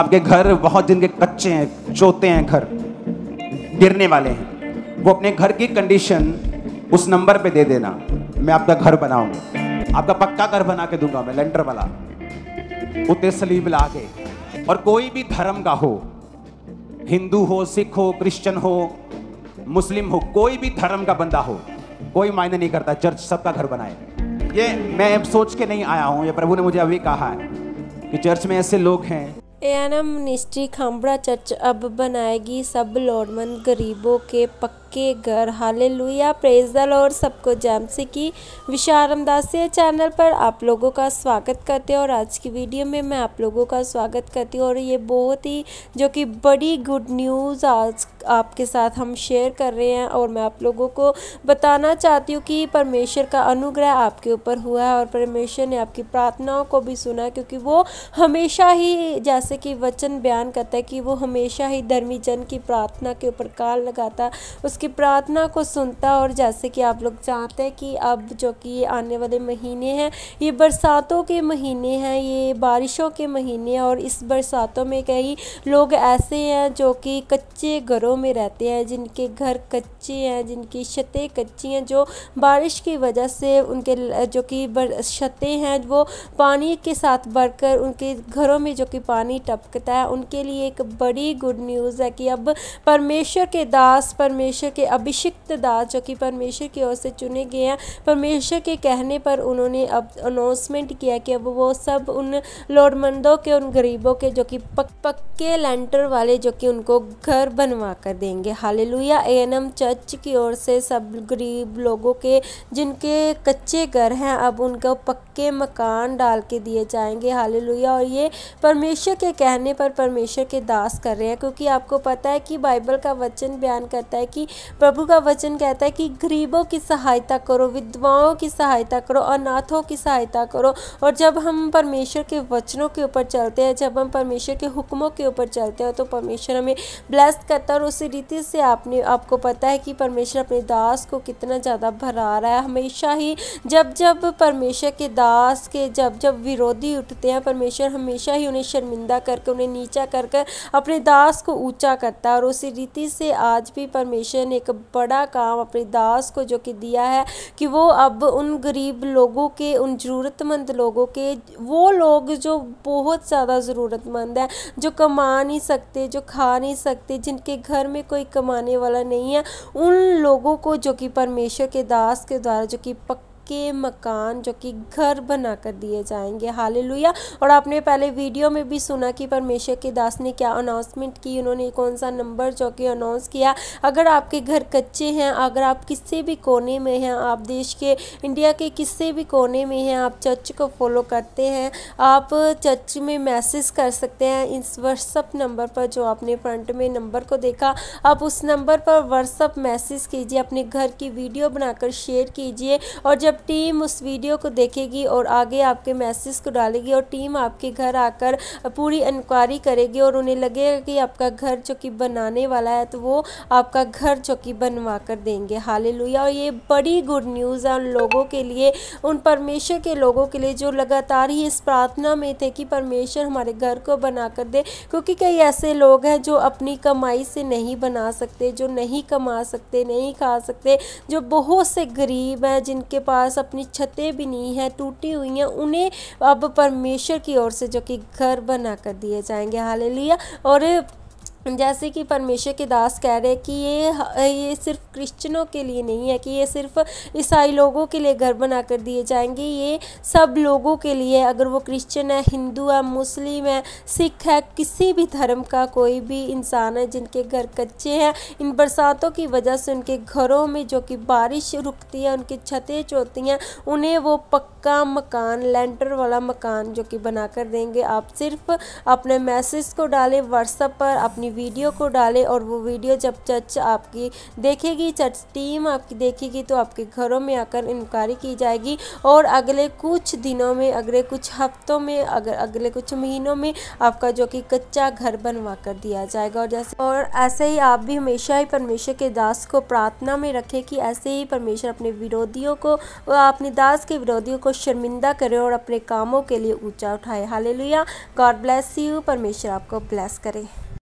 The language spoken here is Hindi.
आपके घर बहुत जिनके कच्चे हैं चोते हैं घर गिरने वाले हैं वो अपने घर की कंडीशन उस नंबर पे दे देना मैं आपका घर बनाऊंगा आपका पक्का घर बना के दूंगा मैं लेंटर वाला उतने सलीब ला के और कोई भी धर्म का हो हिंदू हो सिख हो क्रिश्चियन हो मुस्लिम हो कोई भी धर्म का बंदा हो कोई मायने नहीं करता चर्च सबका घर बनाए ये मैं सोच के नहीं आया हूँ ये प्रभु ने मुझे अभी कहा है कि चर्च में ऐसे लोग हैं एएनएम मिनिस्ट्री खामड़ा चर्च अब बनाएगी सब लोड़मंद गरीबों के पक्के के घर हाले लुया प्रेज द लॉर्ड सबको जैमसी की विशारम चैनल पर आप लोगों का स्वागत करते हैं और आज की वीडियो में मैं आप लोगों का स्वागत करती हूँ और ये बहुत ही जो कि बड़ी गुड न्यूज़ आज आपके साथ हम शेयर कर रहे हैं और मैं आप लोगों को बताना चाहती हूँ कि परमेश्वर का अनुग्रह आपके ऊपर हुआ है और परमेश्वर ने आपकी प्रार्थनाओं को भी सुना क्योंकि वो हमेशा ही जैसे कि वचन बयान करता है कि वो हमेशा ही धर्मी जन की प्रार्थना के ऊपर काल लगाता उसके उसकी प्रार्थना को सुनता और जैसे कि आप लोग जानते हैं कि अब जो कि आने वाले महीने हैं ये बरसातों के महीने हैं ये बारिशों के महीने और इस बरसातों में कई लोग ऐसे हैं जो कि कच्चे घरों में रहते हैं जिनके घर कच्चे हैं जिनकी छतें कच्ची हैं जो बारिश की वजह से उनके जो कि छतें हैं वो पानी के साथ बढ़कर उनके घरों में जो कि पानी टपकता है उनके लिए एक बड़ी गुड न्यूज़ है कि अब परमेश्वर के दास परमेश्वर के अभिषिक्त दास जो कि परमेश्वर की ओर से चुने गए हैं परमेश्वर के कहने पर उन्होंने अब अनाउंसमेंट किया कि अब वो सब उन लोड़मंदों के उन गरीबों के जो कि पक पक्के लेंटर वाले जो कि उनको घर बनवा कर देंगे हाल लुया चर्च की ओर से सब गरीब लोगों के जिनके कच्चे घर हैं अब उनको पक्के मकान डाल के दिए जाएंगे हाल और ये परमेश्वर के कहने पर परमेश्वर के दास कर रहे हैं क्योंकि आपको पता है कि बाइबल का वचन बयान करता है कि प्रभु का वचन कहता है कि गरीबों की सहायता करो विधवाओं की सहायता करो अनाथों की सहायता करो और जब हम परमेश्वर के वचनों के ऊपर चलते हैं जब हम परमेश्वर के हुक्मों के ऊपर चलते हैं तो परमेश्वर हमें ब्लेस करता है और उसी रीति से आपने आपको पता है कि परमेश्वर अपने दास को कितना ज़्यादा भरा रहा है हमेशा ही जब जब परमेश्वर के दास के जब जब विरोधी उठते हैं परमेश्वर हमेशा ही उन्हें शर्मिंदा करके उन्हें नीचा कर कर अपने दास को ऊँचा करता है और उसी रीति से आज भी परमेश्वर ने एक बड़ा काम अपनी दास को जो कि दिया है कि वो अब उन गरीब लोगों के उन ज़रूरतमंद लोगों के वो लोग जो बहुत ज़्यादा ज़रूरतमंद हैं जो कमा नहीं सकते जो खा नहीं सकते जिनके घर में कोई कमाने वाला नहीं है उन लोगों को जो कि परमेश्वर के दास के द्वारा जो कि पक् के मकान जो कि घर बना कर दिए जाएंगे हाल और आपने पहले वीडियो में भी सुना कि परमेश्वर के दास ने क्या अनाउंसमेंट की उन्होंने कौन सा नंबर जो कि अनाउंस किया अगर आपके घर कच्चे हैं अगर आप किसी भी कोने में हैं आप देश के इंडिया के किसी भी कोने में हैं आप चर्च को फॉलो करते हैं आप चर्च में मैसेज कर सकते हैं इस व्हाट्सअप नंबर पर जो आपने फ्रंट में नंबर को देखा आप उस नंबर पर व्हाट्सअप मैसेज कीजिए अपने घर की वीडियो बनाकर शेयर कीजिए और जब जब टीम उस वीडियो को देखेगी और आगे आपके मैसेज को डालेगी और टीम आपके घर आकर पूरी इंक्वायरी करेगी और उन्हें लगेगा कि आपका घर जो कि बनाने वाला है तो वो आपका घर जो कि बनवा कर देंगे हाल और ये बड़ी गुड न्यूज़ है उन लोगों के लिए उन परमेश्वर के लोगों के लिए जो लगातार ही इस प्रार्थना में थे कि परमेश्वर हमारे घर को बना कर दे क्योंकि कई ऐसे लोग हैं जो अपनी कमाई से नहीं बना सकते जो नहीं कमा सकते नहीं खा सकते जो बहुत से गरीब हैं जिनके पास पास अपनी छतें भी नहीं हैं टूटी हुई हैं उन्हें अब परमेश्वर की ओर से जो कि घर बना कर दिए जाएंगे हाल और जैसे कि परमेश्वर के दास कह रहे हैं कि ये ये सिर्फ क्रिश्चनों के लिए नहीं है कि ये सिर्फ ईसाई लोगों के लिए घर बना कर दिए जाएंगे ये सब लोगों के लिए अगर वो क्रिश्चन है हिंदू है मुस्लिम है सिख है किसी भी धर्म का कोई भी इंसान है जिनके घर कच्चे हैं इन बरसातों की वजह से उनके घरों में जो कि बारिश रुकती है उनकी छतें चोती हैं उन्हें वो पक्का मकान लेंटर वाला मकान जो कि बना कर देंगे आप सिर्फ अपने मैसेज को डालें व्हाट्सएप पर अपनी वीडियो को डालें और वो वीडियो जब चर्च आपकी देखेगी चर्च टीम आपकी देखेगी तो आपके घरों में आकर इंक्वायरी की जाएगी और अगले कुछ दिनों में अगले कुछ हफ्तों में अगर अगले कुछ महीनों में आपका जो कि कच्चा घर बनवा कर दिया जाएगा और जैसे और ऐसे ही आप भी हमेशा ही परमेश्वर के दास को प्रार्थना में रखें कि ऐसे ही परमेश्वर अपने विरोधियों को अपने दास के विरोधियों को शर्मिंदा करें और अपने कामों के लिए ऊंचा उठाए लुया गॉड ब्लेस यू परमेश्वर आपको ब्लेस करें